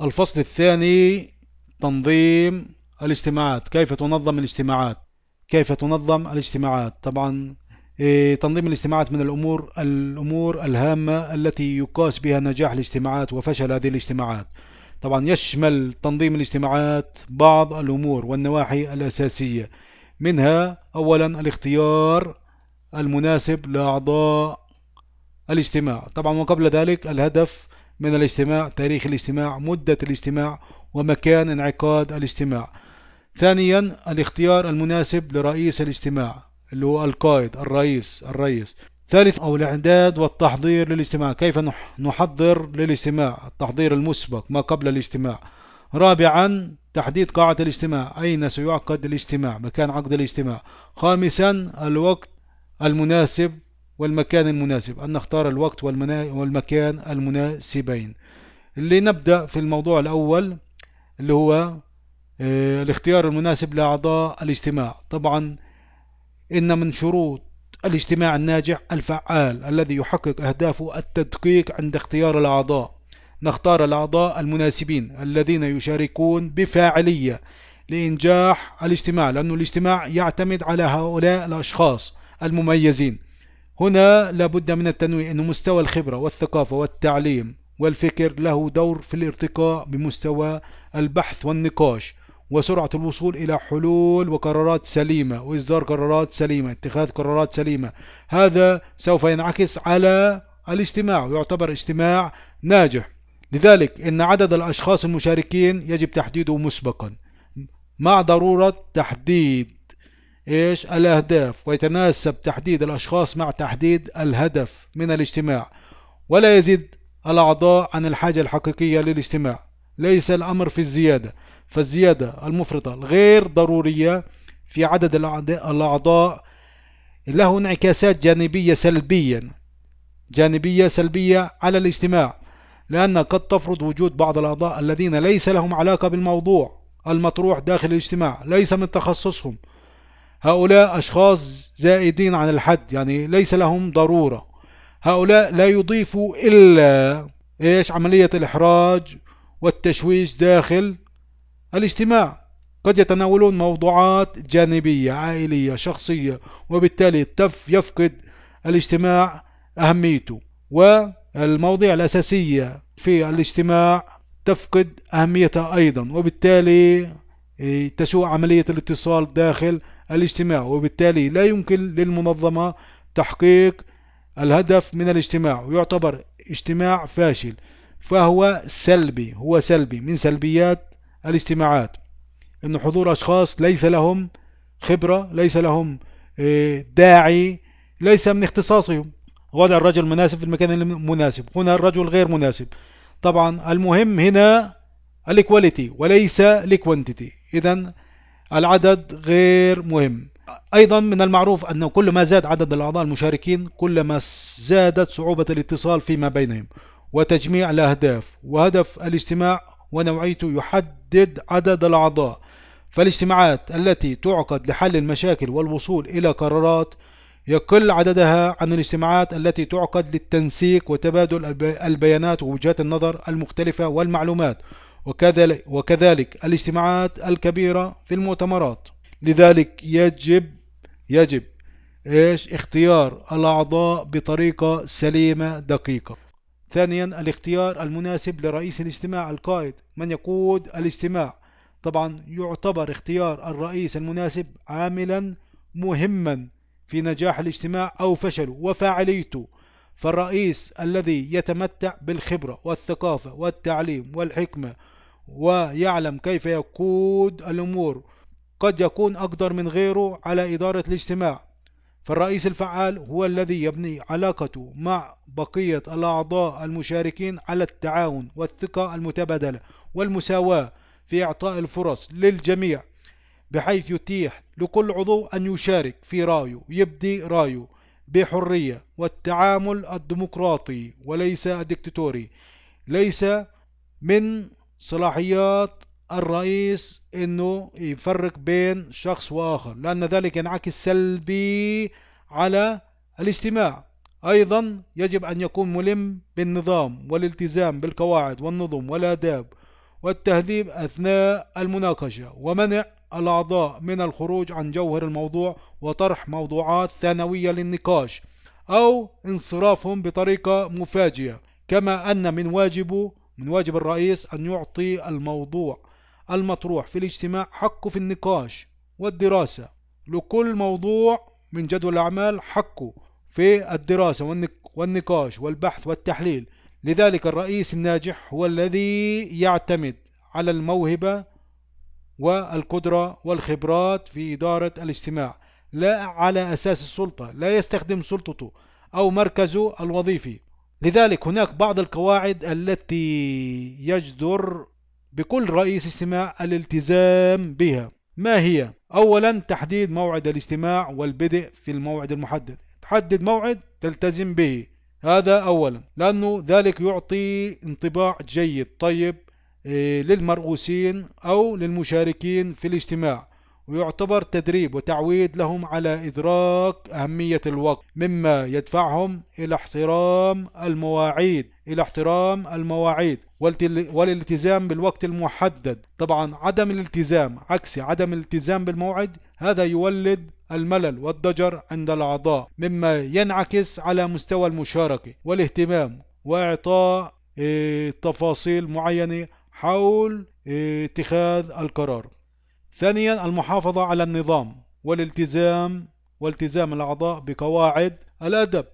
الفصل الثاني تنظيم الاجتماعات كيف تنظم الاجتماعات كيف تنظم الاجتماعات طبعا إيه، تنظيم الاجتماعات من الأمور الأمور الهامة التي يقاس بها نجاح الاجتماعات وفشل هذه الاجتماعات طبعا يشمل تنظيم الاجتماعات بعض الأمور والنواحي الأساسية منها أولا الاختيار المناسب لأعضاء الاجتماع طبعا وقبل ذلك الهدف من الاجتماع تاريخ الاجتماع مدة الاجتماع ومكان انعقاد الاجتماع ثانيا الاختيار المناسب لرئيس الاجتماع اللي هو القائد الرئيس الرئيس ثالث أو الإعداد والتحضير للاجتماع كيف نحضر للاجتماع التحضير المسبق ما قبل الاجتماع رابعا تحديد قاعة الاجتماع أين سيعقد الاجتماع مكان عقد الاجتماع خامسا الوقت المناسب والمكان المناسب أن نختار الوقت والمكان المناسبين لنبدأ في الموضوع الأول اللي هو آه، الاختيار المناسب لأعضاء الاجتماع طبعا إن من شروط الاجتماع الناجح الفعال الذي يحقق أهدافه التدقيق عند اختيار الأعضاء نختار الأعضاء المناسبين الذين يشاركون بفاعلية لإنجاح الاجتماع لأن الاجتماع يعتمد على هؤلاء الأشخاص المميزين هنا لابد من التنويه أن مستوى الخبرة والثقافة والتعليم والفكر له دور في الارتقاء بمستوى البحث والنقاش وسرعة الوصول إلى حلول وقرارات سليمة وإصدار قرارات سليمة اتخاذ قرارات سليمة هذا سوف ينعكس على الاجتماع ويعتبر اجتماع ناجح لذلك إن عدد الأشخاص المشاركين يجب تحديده مسبقا مع ضرورة تحديد إيش الأهداف ويتناسب تحديد الأشخاص مع تحديد الهدف من الاجتماع ولا يزيد الأعضاء عن الحاجة الحقيقية للاجتماع ليس الأمر في الزيادة فالزيادة المفرطة غير ضرورية في عدد الأعضاء له انعكاسات جانبية سلبيا جانبية سلبية على الاجتماع لأن قد تفرض وجود بعض الأعضاء الذين ليس لهم علاقة بالموضوع المطروح داخل الاجتماع ليس من تخصصهم هؤلاء أشخاص زائدين عن الحد يعني ليس لهم ضرورة هؤلاء لا يضيفوا إلا إيش عملية الإحراج والتشويش داخل الاجتماع قد يتناولون موضوعات جانبية عائلية شخصية وبالتالي تف يفقد الاجتماع أهميته والمواضيع الأساسية في الاجتماع تفقد أهميتها أيضا وبالتالي إيه، تسوء عملية الاتصال داخل الاجتماع وبالتالي لا يمكن للمنظمة تحقيق الهدف من الاجتماع ويعتبر اجتماع فاشل فهو سلبي هو سلبي من سلبيات الاجتماعات أن حضور أشخاص ليس لهم خبرة ليس لهم آه، داعي ليس من اختصاصهم وضع الرجل المناسب في المكان المناسب هنا الرجل غير مناسب طبعا المهم هنا الكواليتي وليس الكوانتيتي اذا العدد غير مهم أيضا من المعروف أنه كل ما زاد عدد الأعضاء المشاركين كل ما زادت صعوبة الاتصال فيما بينهم وتجميع الأهداف وهدف الاجتماع ونوعيته يحدد عدد الأعضاء فالاجتماعات التي تعقد لحل المشاكل والوصول إلى قرارات يقل عددها عن الاجتماعات التي تعقد للتنسيق وتبادل البيانات ووجهات النظر المختلفة والمعلومات وكذلك وكذلك الاجتماعات الكبيرة في المؤتمرات لذلك يجب يجب ايش اختيار الاعضاء بطريقة سليمة دقيقة ثانيا الاختيار المناسب لرئيس الاجتماع القائد من يقود الاجتماع طبعا يعتبر اختيار الرئيس المناسب عاملا مهما في نجاح الاجتماع او فشله وفاعليته فالرئيس الذي يتمتع بالخبرة والثقافة والتعليم والحكمة ويعلم كيف يقود الأمور قد يكون أقدر من غيره على إدارة الاجتماع فالرئيس الفعال هو الذي يبني علاقته مع بقية الأعضاء المشاركين على التعاون والثقة المتبادلة والمساواة في إعطاء الفرص للجميع بحيث يتيح لكل عضو أن يشارك في رأيه يبدي رأيه بحرية والتعامل الديمقراطي وليس الدكتاتوري ليس من صلاحيات الرئيس انه يفرق بين شخص واخر لان ذلك ينعكس سلبي على الاجتماع ايضا يجب ان يكون ملم بالنظام والالتزام بالقواعد والنظم والاداب والتهذيب اثناء المناقشه ومنع الاعضاء من الخروج عن جوهر الموضوع وطرح موضوعات ثانويه للنقاش او انصرافهم بطريقه مفاجئه كما ان من واجبه من واجب الرئيس أن يعطي الموضوع المطروح في الاجتماع حقه في النقاش والدراسة لكل موضوع من جدول الأعمال حقه في الدراسة والنقاش والبحث والتحليل لذلك الرئيس الناجح هو الذي يعتمد على الموهبة والقدرة والخبرات في إدارة الاجتماع لا على أساس السلطة لا يستخدم سلطته أو مركزه الوظيفي لذلك هناك بعض القواعد التي يجدر بكل رئيس اجتماع الالتزام بها ما هي؟ أولا تحديد موعد الاجتماع والبدء في الموعد المحدد تحدد موعد تلتزم به هذا أولا لأنه ذلك يعطي انطباع جيد طيب آه، للمرؤوسين أو للمشاركين في الاجتماع ويعتبر تدريب وتعويد لهم على إدراك أهمية الوقت مما يدفعهم إلى احترام المواعيد إلى احترام المواعيد والالتزام بالوقت المحدد طبعا عدم الالتزام عكس عدم الالتزام بالموعد هذا يولد الملل والضجر عند الأعضاء مما ينعكس على مستوى المشاركة والاهتمام وإعطاء آه، تفاصيل معينة حول آه، اتخاذ القرار ثانيا المحافظة على النظام والالتزام والتزام الأعضاء بقواعد الأدب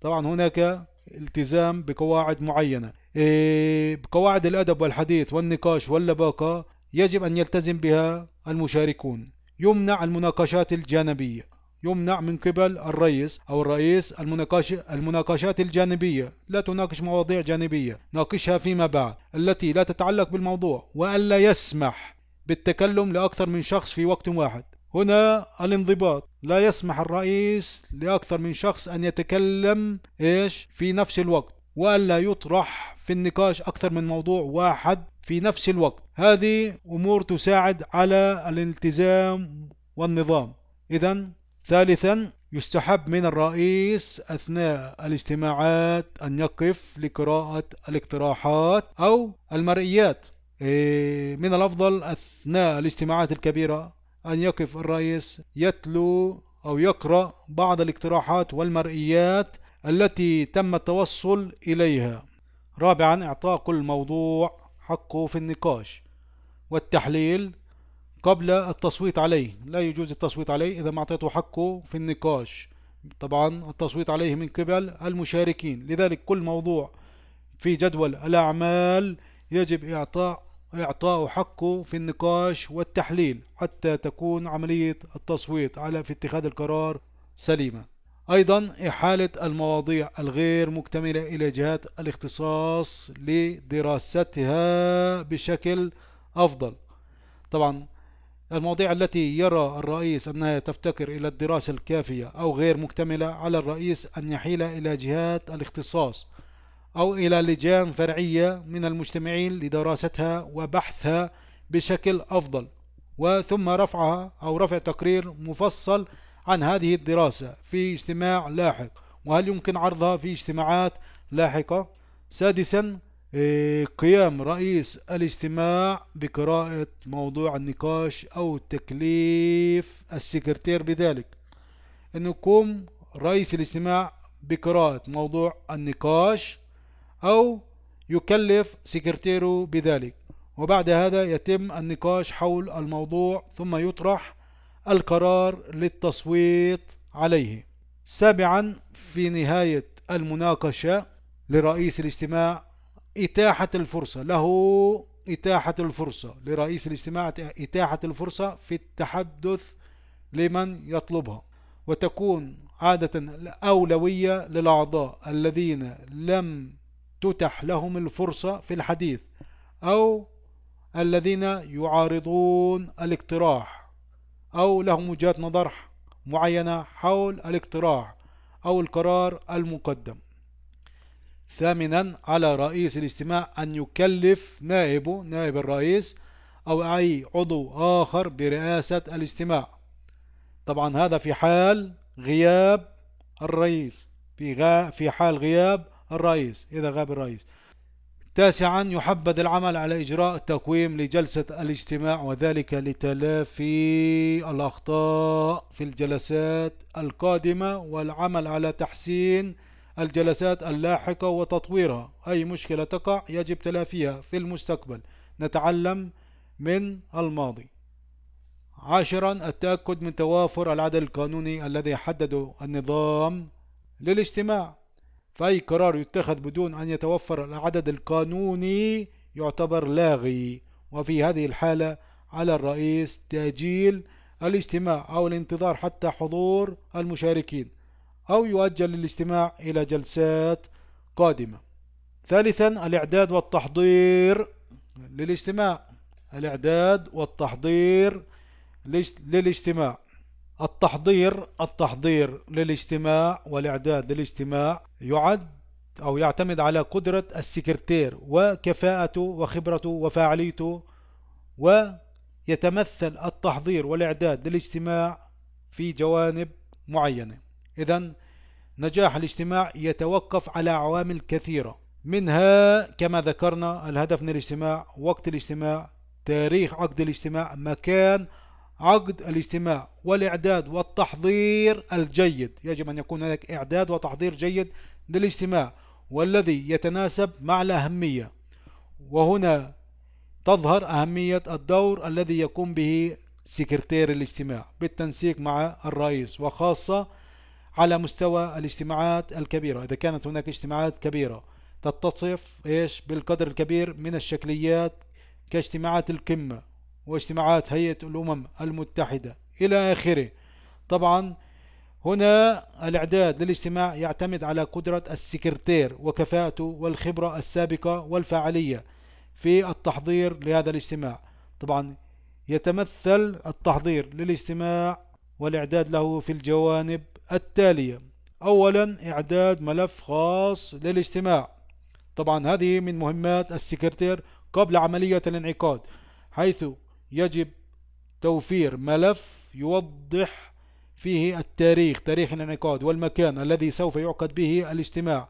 طبعا هناك التزام بقواعد معينة إيه، بقواعد الأدب والحديث والنقاش واللباقة يجب أن يلتزم بها المشاركون يمنع المناقشات الجانبية يمنع من قبل الرئيس أو الرئيس المناقش المناقشات الجانبية لا تناقش مواضيع جانبية ناقشها فيما بعد التي لا تتعلق بالموضوع وألا يسمح بالتكلم لأكثر من شخص في وقت واحد هنا الانضباط لا يسمح الرئيس لأكثر من شخص أن يتكلم إيش في نفس الوقت وألا يطرح في النقاش أكثر من موضوع واحد في نفس الوقت هذه أمور تساعد على الالتزام والنظام إذا ثالثا يستحب من الرئيس أثناء الاجتماعات أن يقف لقراءة الاقتراحات أو المرئيات إيه، من الأفضل أثناء الاجتماعات الكبيرة أن يقف الرئيس يتلو أو يقرأ بعض الاقتراحات والمرئيات التي تم التوصل إليها رابعا إعطاء كل موضوع حقه في النقاش والتحليل قبل التصويت عليه لا يجوز التصويت عليه إذا ما أعطيته حقه في النقاش طبعا التصويت عليه من قبل المشاركين لذلك كل موضوع في جدول الأعمال يجب إعطاء إعطاء حقه في النقاش والتحليل حتى تكون عملية التصويت على في اتخاذ القرار سليمة أيضا إحالة المواضيع الغير مكتملة إلى جهات الاختصاص لدراستها بشكل أفضل طبعا المواضيع التي يرى الرئيس أنها تفتقر إلى الدراسة الكافية أو غير مكتملة على الرئيس أن يحيل إلى جهات الاختصاص أو إلى لجان فرعية من المجتمعين لدراستها وبحثها بشكل أفضل وثم رفعها أو رفع تقرير مفصل عن هذه الدراسة في اجتماع لاحق وهل يمكن عرضها في اجتماعات لاحقة سادسا آه، قيام رئيس الاجتماع بقراءة موضوع النقاش أو تكليف السكرتير بذلك أن يقوم رئيس الاجتماع بقراءة موضوع النقاش أو يكلف سكرتيره بذلك وبعد هذا يتم النقاش حول الموضوع ثم يطرح القرار للتصويت عليه سابعا في نهاية المناقشة لرئيس الاجتماع إتاحة الفرصة له إتاحة الفرصة لرئيس الاجتماع إتاحة الفرصة في التحدث لمن يطلبها وتكون عادة الأولوية للأعضاء الذين لم تتح لهم الفرصة في الحديث أو الذين يعارضون الاقتراح أو لهم وجهات نظر معينة حول الاقتراح أو القرار المقدم ثامنا على رئيس الاجتماع أن يكلف نائبه نائب الرئيس أو أي عضو آخر برئاسة الاجتماع طبعا هذا في حال غياب الرئيس في, في حال غياب الرئيس إذا غاب الرئيس تاسعا يحبذ العمل على إجراء التقويم لجلسة الاجتماع وذلك لتلافي الأخطاء في الجلسات القادمة والعمل على تحسين الجلسات اللاحقة وتطويرها أي مشكلة تقع يجب تلافيها في المستقبل نتعلم من الماضي عاشرا التأكد من توافر العدد القانوني الذي حدده النظام للاجتماع فأي قرار يتخذ بدون أن يتوفر العدد القانوني يعتبر لاغي وفي هذه الحالة على الرئيس تأجيل الاجتماع أو الانتظار حتى حضور المشاركين أو يؤجل الاجتماع إلى جلسات قادمة ثالثا الإعداد والتحضير للاجتماع الإعداد والتحضير للاجتماع التحضير التحضير للاجتماع والإعداد للاجتماع يعد أو يعتمد على قدرة السكرتير وكفاءته وخبرته وفاعليته ويتمثل التحضير والإعداد للاجتماع في جوانب معينة إذا نجاح الاجتماع يتوقف على عوامل كثيرة منها كما ذكرنا الهدف من الاجتماع وقت الاجتماع تاريخ عقد الاجتماع مكان عقد الاجتماع والإعداد والتحضير الجيد يجب أن يكون هناك إعداد وتحضير جيد للاجتماع والذي يتناسب مع الأهمية وهنا تظهر أهمية الدور الذي يقوم به سكرتير الاجتماع بالتنسيق مع الرئيس وخاصة على مستوى الاجتماعات الكبيرة إذا كانت هناك اجتماعات كبيرة تتصف إيش بالقدر الكبير من الشكليات كاجتماعات القمة واجتماعات هيئة الأمم المتحدة إلى آخره طبعا هنا الإعداد للاجتماع يعتمد على قدرة السكرتير وكفاءته والخبرة السابقة والفاعلية في التحضير لهذا الاجتماع طبعا يتمثل التحضير للاجتماع والإعداد له في الجوانب التالية أولا إعداد ملف خاص للاجتماع طبعا هذه من مهمات السكرتير قبل عملية الانعقاد حيث يجب توفير ملف يوضح فيه التاريخ تاريخ الانعقاد والمكان الذي سوف يعقد به الاجتماع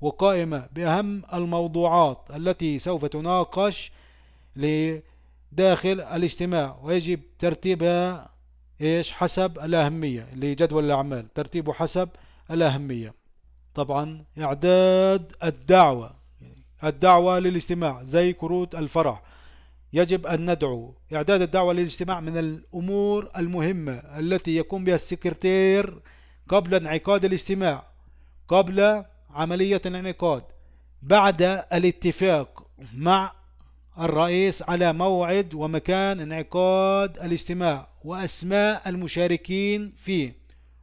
وقائمة بأهم الموضوعات التي سوف تناقش لداخل الاجتماع ويجب ترتيبها إيش حسب الأهمية لجدول الأعمال ترتيبه حسب الأهمية طبعا إعداد الدعوة يعني الدعوة للاجتماع زي كروت الفرح يجب أن ندعو إعداد الدعوة للاجتماع من الأمور المهمة التي يقوم بها السكرتير قبل انعقاد الاجتماع قبل عملية الانعقاد بعد الاتفاق مع الرئيس على موعد ومكان انعقاد الاجتماع وأسماء المشاركين فيه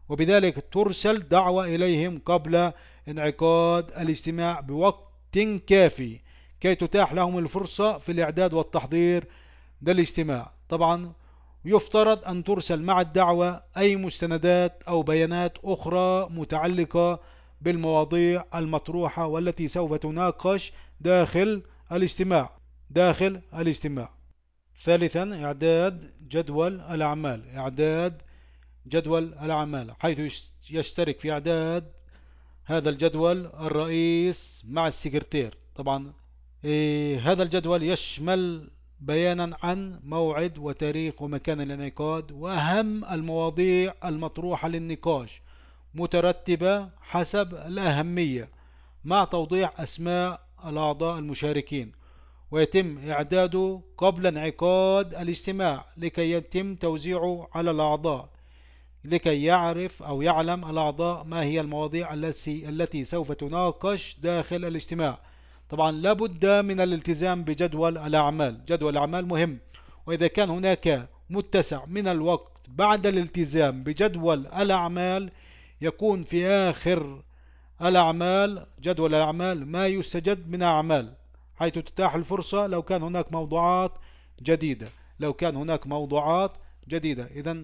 وبذلك ترسل دعوة إليهم قبل انعقاد الاجتماع بوقت كافي كي تتاح لهم الفرصة في الإعداد والتحضير للاجتماع طبعا يفترض أن ترسل مع الدعوة أي مستندات أو بيانات أخرى متعلقة بالمواضيع المطروحة والتي سوف تناقش داخل الاجتماع داخل الاجتماع ثالثا إعداد جدول الأعمال إعداد جدول الأعمال حيث يشترك في إعداد هذا الجدول الرئيس مع السكرتير طبعا إيه، هذا الجدول يشمل بيانا عن موعد وتاريخ ومكان الانعقاد وأهم المواضيع المطروحة للنقاش مترتبة حسب الأهمية مع توضيح أسماء الأعضاء المشاركين ويتم إعداده قبل انعقاد الاجتماع لكي يتم توزيعه على الأعضاء لكي يعرف أو يعلم الأعضاء ما هي المواضيع التي سوف تناقش داخل الاجتماع طبعا لابد من الالتزام بجدول الأعمال جدول الأعمال مهم وإذا كان هناك متسع من الوقت بعد الالتزام بجدول الأعمال يكون في آخر الأعمال جدول الأعمال ما يستجد من أعمال حيث تتاح الفرصة لو كان هناك موضوعات جديدة لو كان هناك موضوعات جديدة إذا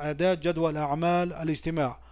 أداة جدول أعمال الاجتماع